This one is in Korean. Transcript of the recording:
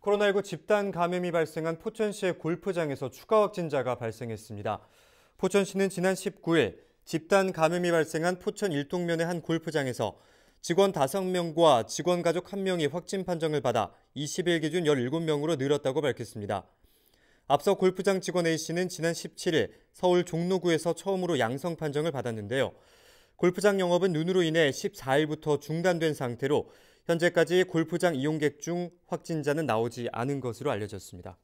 코로나19 집단 감염이 발생한 포천시의 골프장에서 추가 확진자가 발생했습니다. 포천시는 지난 19일 집단 감염이 발생한 포천 일동면의 한 골프장에서 직원 5명과 직원 가족 1명이 확진 판정을 받아 20일 기준 17명으로 늘었다고 밝혔습니다. 앞서 골프장 직원 A씨는 지난 17일 서울 종로구에서 처음으로 양성 판정을 받았는데요. 골프장 영업은 눈으로 인해 14일부터 중단된 상태로 현재까지 골프장 이용객 중 확진자는 나오지 않은 것으로 알려졌습니다.